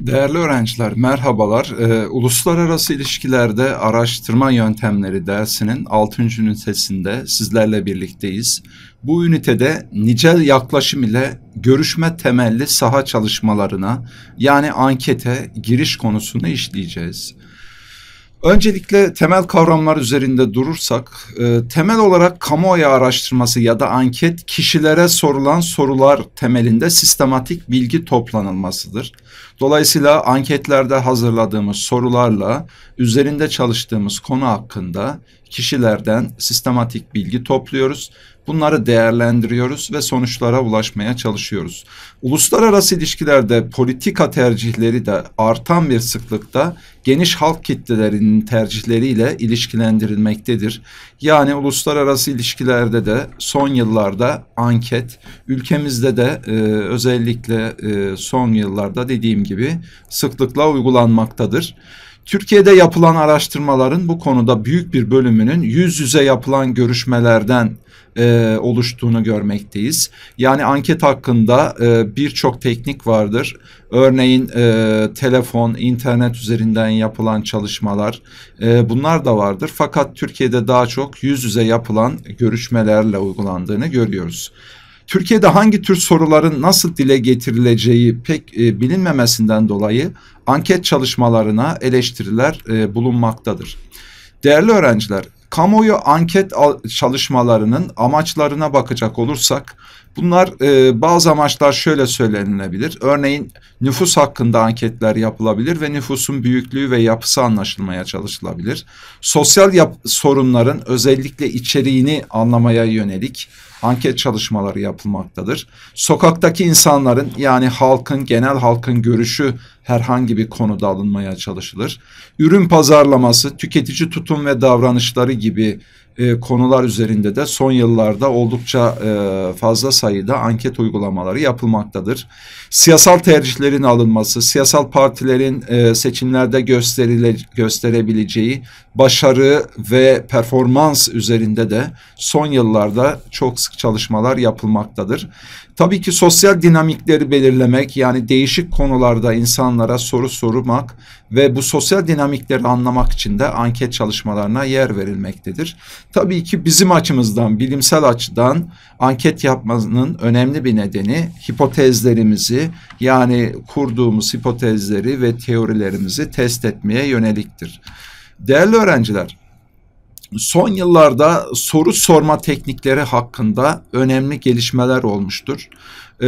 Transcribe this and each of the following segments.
Değerli öğrenciler, merhabalar. Ee, Uluslararası İlişkilerde Araştırma Yöntemleri dersinin 6. ünitesinde sizlerle birlikteyiz. Bu ünitede nicel yaklaşım ile görüşme temelli saha çalışmalarına yani ankete giriş konusunu işleyeceğiz. Öncelikle temel kavramlar üzerinde durursak, e, temel olarak kamuoyu araştırması ya da anket kişilere sorulan sorular temelinde sistematik bilgi toplanılmasıdır. Dolayısıyla anketlerde hazırladığımız sorularla üzerinde çalıştığımız konu hakkında kişilerden sistematik bilgi topluyoruz Bunları değerlendiriyoruz ve sonuçlara ulaşmaya çalışıyoruz. Uluslararası ilişkilerde politika tercihleri de artan bir sıklıkta geniş halk kitlelerinin tercihleriyle ilişkilendirilmektedir. Yani uluslararası ilişkilerde de son yıllarda anket, ülkemizde de e, özellikle e, son yıllarda dediğim gibi sıklıkla uygulanmaktadır. Türkiye'de yapılan araştırmaların bu konuda büyük bir bölümünün yüz yüze yapılan görüşmelerden e, oluştuğunu görmekteyiz. Yani anket hakkında e, birçok teknik vardır. Örneğin e, telefon, internet üzerinden yapılan çalışmalar e, bunlar da vardır. Fakat Türkiye'de daha çok yüz yüze yapılan görüşmelerle uygulandığını görüyoruz. Türkiye'de hangi tür soruların nasıl dile getirileceği pek e, bilinmemesinden dolayı anket çalışmalarına eleştiriler e, bulunmaktadır. Değerli öğrenciler, kamuoyu anket çalışmalarının amaçlarına bakacak olursak bunlar e, bazı amaçlar şöyle söylenilebilir. Örneğin nüfus hakkında anketler yapılabilir ve nüfusun büyüklüğü ve yapısı anlaşılmaya çalışılabilir. Sosyal sorunların özellikle içeriğini anlamaya yönelik anket çalışmaları yapılmaktadır. Sokaktaki insanların yani halkın genel halkın görüşü herhangi bir konuda alınmaya çalışılır. Ürün pazarlaması, tüketici tutum ve davranışları gibi e, konular üzerinde de son yıllarda oldukça e, fazla sayıda anket uygulamaları yapılmaktadır. Siyasal tercihlerin alınması, siyasal partilerin e, seçimlerde gösterile, gösterebileceği başarı ve performans üzerinde de son yıllarda çok sık çalışmalar yapılmaktadır. Tabii ki sosyal dinamikleri belirlemek yani değişik konularda insanlara soru sormak ve bu sosyal dinamikleri anlamak için de anket çalışmalarına yer verilmektedir. Tabii ki bizim açımızdan bilimsel açıdan anket yapmanın önemli bir nedeni hipotezlerimizi yani kurduğumuz hipotezleri ve teorilerimizi test etmeye yöneliktir. Değerli öğrenciler son yıllarda soru sorma teknikleri hakkında önemli gelişmeler olmuştur. Ee,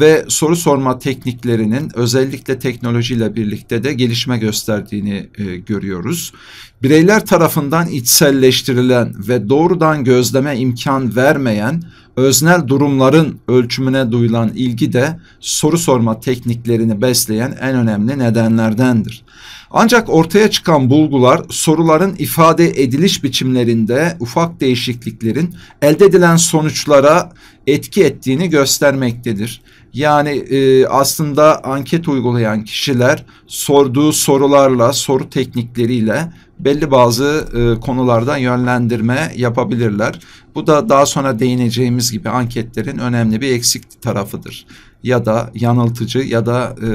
ve soru sorma tekniklerinin özellikle teknolojiyle birlikte de gelişme gösterdiğini e, görüyoruz. Bireyler tarafından içselleştirilen ve doğrudan gözleme imkan vermeyen öznel durumların ölçümüne duyulan ilgi de soru sorma tekniklerini besleyen en önemli nedenlerdendir. Ancak ortaya çıkan bulgular soruların ifade ediliş biçimlerinde ufak değişikliklerin elde edilen sonuçlara etki ettiğini göstermektedir. Yani e, aslında anket uygulayan kişiler sorduğu sorularla, soru teknikleriyle belli bazı e, konulardan yönlendirme yapabilirler. Bu da daha sonra değineceğimiz gibi anketlerin önemli bir eksik tarafıdır. Ya da yanıltıcı ya da e,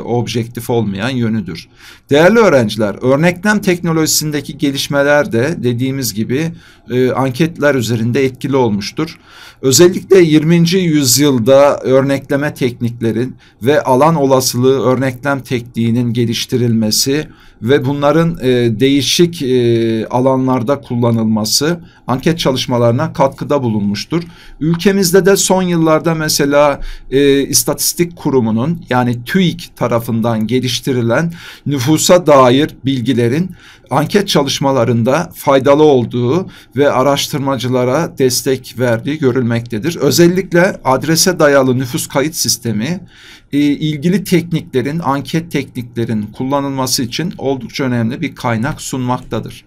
objektif olmayan yönüdür. Değerli öğrenciler, örneklem teknolojisindeki gelişmeler de dediğimiz gibi e, anketler üzerinde etkili olmuştur. Özellikle 20. yüzyılda örnekleme tekniklerin ve alan olasılığı örneklem tekniğinin geliştirilmesi ve bunların e, değiş değişik e, alanlarda kullanılması anket çalışmalarına katkıda bulunmuştur. Ülkemizde de son yıllarda mesela e, İstatistik Kurumu'nun yani TÜİK tarafından geliştirilen nüfusa dair bilgilerin anket çalışmalarında faydalı olduğu ve araştırmacılara destek verdiği görülmektedir. Özellikle adrese dayalı nüfus kayıt sistemi e, ilgili tekniklerin, anket tekniklerin kullanılması için oldukça önemli bir kaynak sunmaktadır.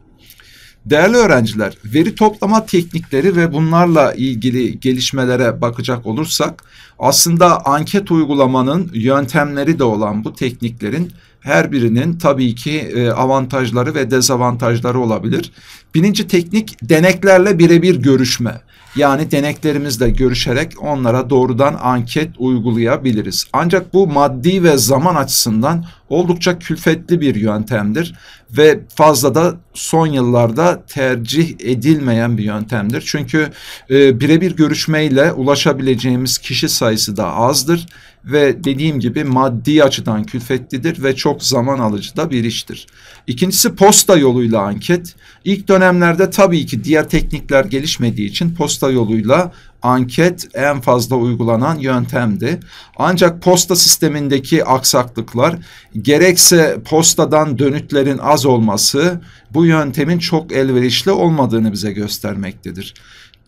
Değerli öğrenciler, veri toplama teknikleri ve bunlarla ilgili gelişmelere bakacak olursak aslında anket uygulamanın yöntemleri de olan bu tekniklerin her birinin tabii ki e, avantajları ve dezavantajları olabilir. Birinci teknik deneklerle birebir görüşme. Yani deneklerimizle görüşerek onlara doğrudan anket uygulayabiliriz. Ancak bu maddi ve zaman açısından oldukça külfetli bir yöntemdir ve fazla da son yıllarda tercih edilmeyen bir yöntemdir. Çünkü e, birebir görüşmeyle ulaşabileceğimiz kişi sayısı da azdır ve dediğim gibi maddi açıdan külfetlidir ve çok zaman alıcı da bir iştir. İkincisi posta yoluyla anket. İlk dönemlerde tabii ki diğer teknikler gelişmediği için posta yoluyla anket en fazla uygulanan yöntemdi. Ancak posta sistemindeki aksaklıklar gerekse postadan dönütlerin az olması bu yöntemin çok elverişli olmadığını bize göstermektedir.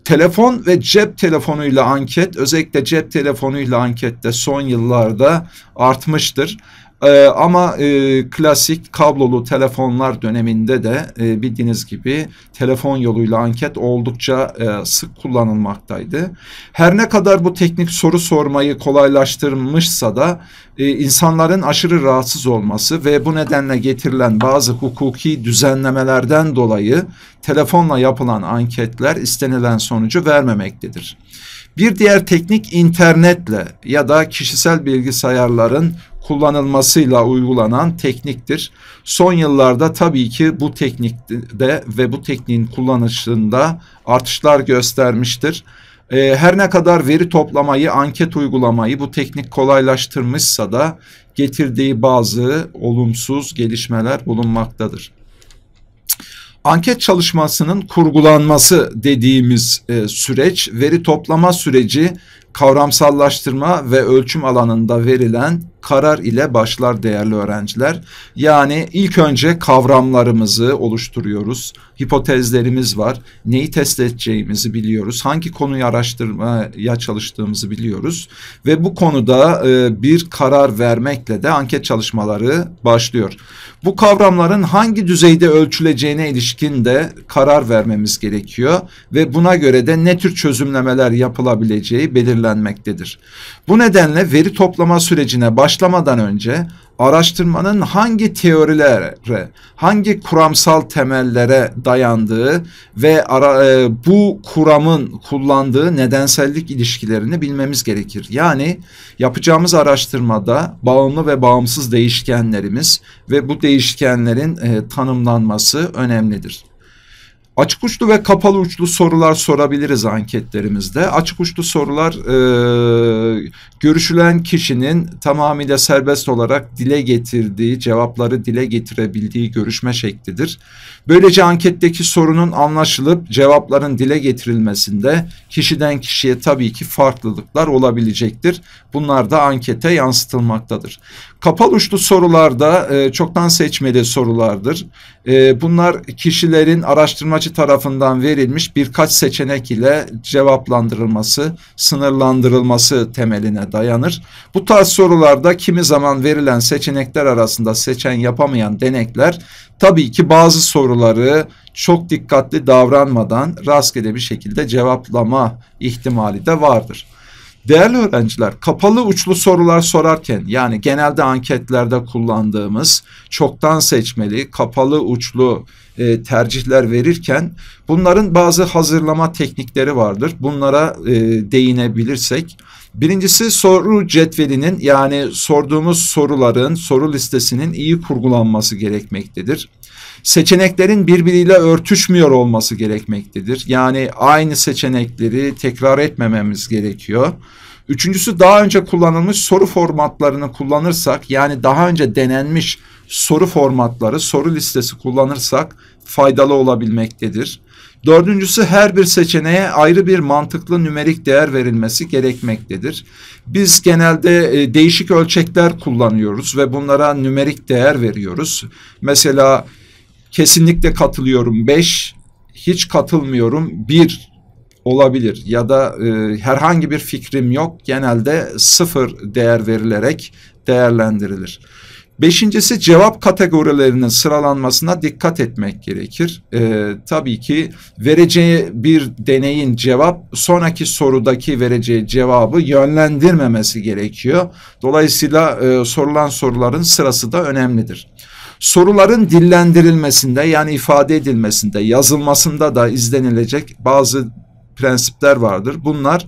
Telefon ve cep telefonuyla anket özellikle cep telefonuyla ankette son yıllarda artmıştır. Ee, ama e, klasik kablolu telefonlar döneminde de e, bildiğiniz gibi telefon yoluyla anket oldukça e, sık kullanılmaktaydı. Her ne kadar bu teknik soru sormayı kolaylaştırmışsa da e, insanların aşırı rahatsız olması ve bu nedenle getirilen bazı hukuki düzenlemelerden dolayı telefonla yapılan anketler istenilen sonucu vermemektedir. Bir diğer teknik internetle ya da kişisel bilgisayarların kullanılmasıyla uygulanan tekniktir. Son yıllarda tabii ki bu teknikte ve bu tekniğin kullanışında artışlar göstermiştir. Ee, her ne kadar veri toplamayı, anket uygulamayı bu teknik kolaylaştırmışsa da getirdiği bazı olumsuz gelişmeler bulunmaktadır anket çalışmasının kurgulanması dediğimiz e, süreç, veri toplama süreci kavramsallaştırma ve ölçüm alanında verilen karar ile başlar değerli öğrenciler. Yani ilk önce kavramlarımızı oluşturuyoruz. Hipotezlerimiz var. Neyi test edeceğimizi biliyoruz. Hangi konuyu araştırmaya çalıştığımızı biliyoruz. Ve bu konuda e, bir karar vermekle de anket çalışmaları başlıyor. Bu kavramların hangi düzeyde ölçüleceğine ilişkin de karar vermemiz gerekiyor. Ve buna göre de ne tür çözümlemeler yapılabileceği belirlenmektedir belirlenmektedir. Bu nedenle veri toplama sürecine başlamadan önce araştırmanın hangi teorilere, hangi kuramsal temellere dayandığı ve ara, e, bu kuramın kullandığı nedensellik ilişkilerini bilmemiz gerekir. Yani yapacağımız araştırmada bağımlı ve bağımsız değişkenlerimiz ve bu değişkenlerin e, tanımlanması önemlidir. Açık uçlu ve kapalı uçlu sorular sorabiliriz anketlerimizde. Açık uçlu sorular e, görüşülen kişinin tamamıyla serbest olarak dile getirdiği, cevapları dile getirebildiği görüşme şeklidir. Böylece anketteki sorunun anlaşılıp cevapların dile getirilmesinde kişiden kişiye tabii ki farklılıklar olabilecektir. Bunlar da ankete yansıtılmaktadır. Kapalı uçlu sorularda e, çoktan seçmeli sorulardır. E, bunlar kişilerin araştırmacı tarafından verilmiş birkaç seçenek ile cevaplandırılması, sınırlandırılması temeline dayanır. Bu tarz sorularda kimi zaman verilen seçenekler arasında seçen yapamayan denekler tabii ki bazı soruları çok dikkatli davranmadan rastgele bir şekilde cevaplama ihtimali de vardır. Değerli öğrenciler, kapalı uçlu sorular sorarken yani genelde anketlerde kullandığımız çoktan seçmeli, kapalı uçlu e, tercihler verirken bunların bazı hazırlama teknikleri vardır. Bunlara e, değinebilirsek. Birincisi soru cetvelinin yani sorduğumuz soruların soru listesinin iyi kurgulanması gerekmektedir seçeneklerin birbiriyle örtüşmüyor olması gerekmektedir. Yani aynı seçenekleri tekrar etmememiz gerekiyor. Üçüncüsü daha önce kullanılmış soru formatlarını kullanırsak yani daha önce denenmiş soru formatları, soru listesi kullanırsak faydalı olabilmektedir. Dördüncüsü her bir seçeneğe ayrı bir mantıklı nümerik değer verilmesi gerekmektedir. Biz genelde e, değişik ölçekler kullanıyoruz ve bunlara nümerik değer veriyoruz. Mesela kesinlikle katılıyorum 5, hiç katılmıyorum 1 olabilir ya da e, herhangi bir fikrim yok genelde sıfır değer verilerek değerlendirilir. Beşincisi cevap kategorilerinin sıralanmasına dikkat etmek gerekir. Ee, tabii ki vereceği bir deneyin cevap sonraki sorudaki vereceği cevabı yönlendirmemesi gerekiyor. Dolayısıyla e, sorulan soruların sırası da önemlidir. Soruların dillendirilmesinde yani ifade edilmesinde, yazılmasında da izlenilecek bazı prensipler vardır. Bunlar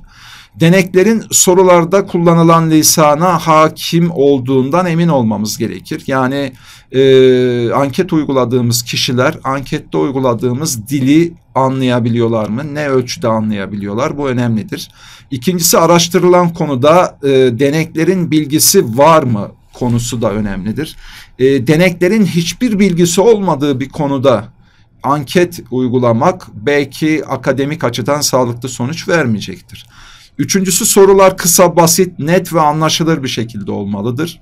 deneklerin sorularda kullanılan lisana hakim olduğundan emin olmamız gerekir. Yani e, anket uyguladığımız kişiler ankette uyguladığımız dili anlayabiliyorlar mı? Ne ölçüde anlayabiliyorlar? Bu önemlidir. İkincisi araştırılan konuda e, deneklerin bilgisi var mı? konusu da önemlidir. E, deneklerin hiçbir bilgisi olmadığı bir konuda anket uygulamak belki akademik açıdan sağlıklı sonuç vermeyecektir. Üçüncüsü sorular kısa, basit, net ve anlaşılır bir şekilde olmalıdır.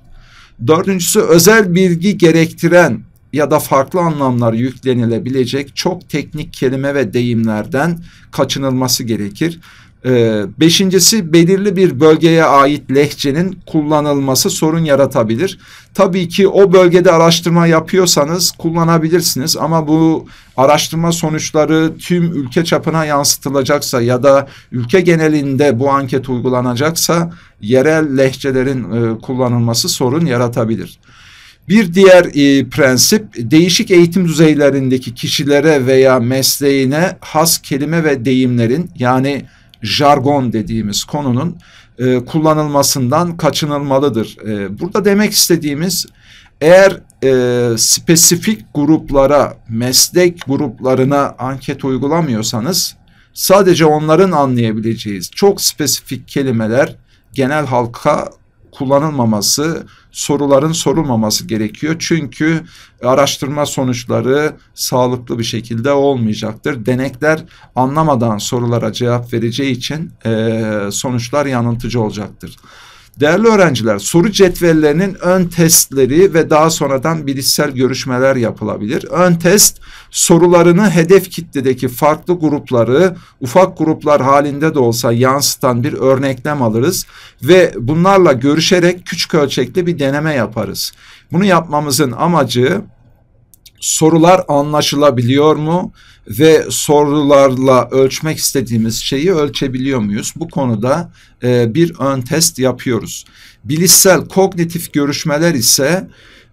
Dördüncüsü özel bilgi gerektiren ya da farklı anlamlar yüklenilebilecek çok teknik kelime ve deyimlerden kaçınılması gerekir. Ee, beşincisi belirli bir bölgeye ait lehçenin kullanılması sorun yaratabilir. Tabii ki o bölgede araştırma yapıyorsanız kullanabilirsiniz ama bu araştırma sonuçları tüm ülke çapına yansıtılacaksa ya da ülke genelinde bu anket uygulanacaksa yerel lehçelerin e, kullanılması sorun yaratabilir. Bir diğer e, prensip değişik eğitim düzeylerindeki kişilere veya mesleğine has kelime ve deyimlerin yani jargon dediğimiz konunun e, kullanılmasından kaçınılmalıdır. E, burada demek istediğimiz eğer e, spesifik gruplara, meslek gruplarına anket uygulamıyorsanız sadece onların anlayabileceğiz çok spesifik kelimeler genel halka kullanılmaması, soruların sorulmaması gerekiyor. Çünkü araştırma sonuçları sağlıklı bir şekilde olmayacaktır. Denekler anlamadan sorulara cevap vereceği için e, sonuçlar yanıltıcı olacaktır. Değerli öğrenciler soru cetvellerinin ön testleri ve daha sonradan bilişsel görüşmeler yapılabilir. Ön test sorularını hedef kitledeki farklı grupları ufak gruplar halinde de olsa yansıtan bir örneklem alırız ve bunlarla görüşerek küçük ölçekte bir deneme yaparız. Bunu yapmamızın amacı sorular anlaşılabiliyor mu ve sorularla ölçmek istediğimiz şeyi ölçebiliyor muyuz? Bu konuda e, bir ön test yapıyoruz. Bilişsel kognitif görüşmeler ise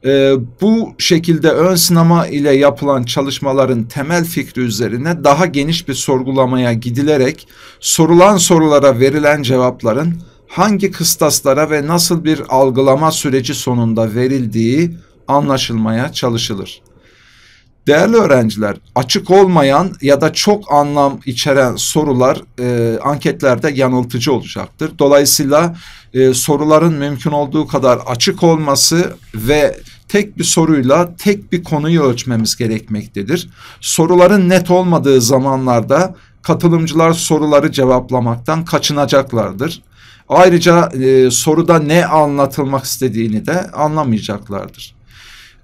e, bu şekilde ön sınama ile yapılan çalışmaların temel fikri üzerine daha geniş bir sorgulamaya gidilerek sorulan sorulara verilen cevapların hangi kıstaslara ve nasıl bir algılama süreci sonunda verildiği anlaşılmaya çalışılır. Değerli öğrenciler, açık olmayan ya da çok anlam içeren sorular e, anketlerde yanıltıcı olacaktır. Dolayısıyla e, soruların mümkün olduğu kadar açık olması ve tek bir soruyla tek bir konuyu ölçmemiz gerekmektedir. Soruların net olmadığı zamanlarda katılımcılar soruları cevaplamaktan kaçınacaklardır. Ayrıca e, soruda ne anlatılmak istediğini de anlamayacaklardır.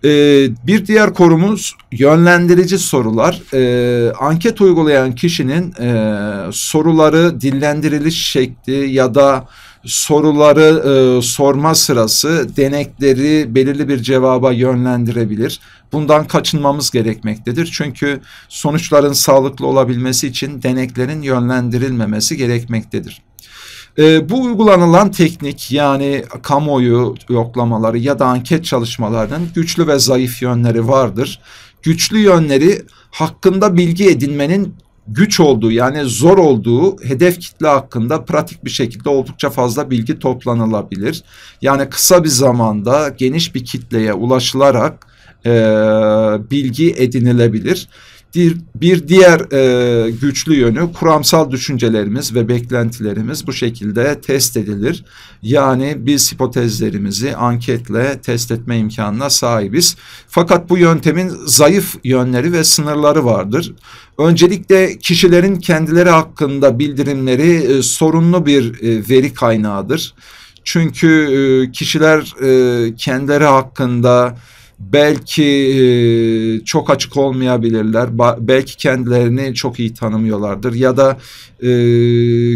Ee, bir diğer korumuz yönlendirici sorular. Ee, anket uygulayan kişinin e, soruları dinlendiriliş şekli ya da soruları e, sorma sırası denekleri belirli bir cevaba yönlendirebilir. Bundan kaçınmamız gerekmektedir. Çünkü sonuçların sağlıklı olabilmesi için deneklerin yönlendirilmemesi gerekmektedir. E, bu uygulanılan teknik yani kamuoyu yoklamaları ya da anket çalışmalarının güçlü ve zayıf yönleri vardır. Güçlü yönleri hakkında bilgi edinmenin güç olduğu yani zor olduğu hedef kitle hakkında pratik bir şekilde oldukça fazla bilgi toplanılabilir. Yani kısa bir zamanda geniş bir kitleye ulaşılarak e, bilgi edinilebilir. Bir diğer e, güçlü yönü kuramsal düşüncelerimiz ve beklentilerimiz bu şekilde test edilir. Yani biz hipotezlerimizi anketle test etme imkanına sahibiz. Fakat bu yöntemin zayıf yönleri ve sınırları vardır. Öncelikle kişilerin kendileri hakkında bildirimleri e, sorunlu bir e, veri kaynağıdır. Çünkü e, kişiler e, kendileri hakkında belki e, çok açık olmayabilirler. Belki kendilerini çok iyi tanımıyorlardır ya da e,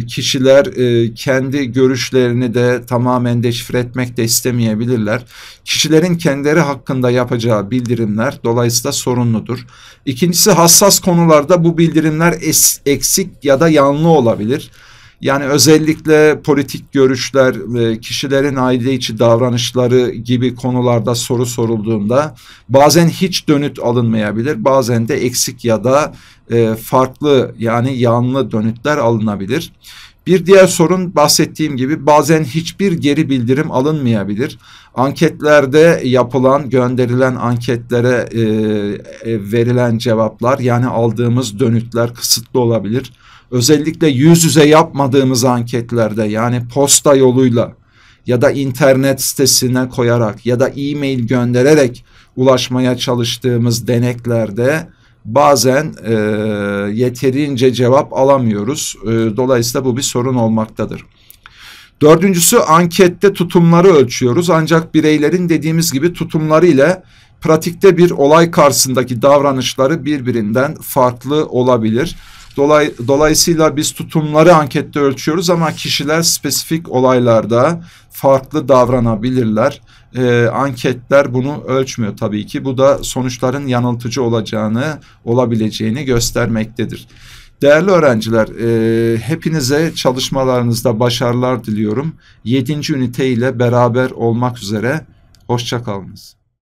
kişiler e, kendi görüşlerini de tamamen deşifre etmek de istemeyebilirler. Kişilerin kendileri hakkında yapacağı bildirimler dolayısıyla sorunludur. İkincisi hassas konularda bu bildirimler eksik ya da yanlı olabilir. Yani özellikle politik görüşler, e, kişilerin aile içi davranışları gibi konularda soru sorulduğunda bazen hiç dönüt alınmayabilir. Bazen de eksik ya da e, farklı yani yanlı dönütler alınabilir. Bir diğer sorun bahsettiğim gibi bazen hiçbir geri bildirim alınmayabilir. Anketlerde yapılan gönderilen anketlere e, e verilen cevaplar yani aldığımız dönütler kısıtlı olabilir özellikle yüz yüze yapmadığımız anketlerde yani posta yoluyla ya da internet sitesine koyarak ya da e-mail göndererek ulaşmaya çalıştığımız deneklerde bazen e, yeterince cevap alamıyoruz. E, dolayısıyla bu bir sorun olmaktadır. Dördüncüsü ankette tutumları ölçüyoruz ancak bireylerin dediğimiz gibi tutumları ile pratikte bir olay karşısındaki davranışları birbirinden farklı olabilir. Dolay, dolayısıyla biz tutumları ankette ölçüyoruz ama kişiler spesifik olaylarda farklı davranabilirler. E, anketler bunu ölçmüyor tabii ki. Bu da sonuçların yanıltıcı olacağını, olabileceğini göstermektedir. Değerli öğrenciler, e, hepinize çalışmalarınızda başarılar diliyorum. Yedinci ünite ile beraber olmak üzere. Hoşçakalınız.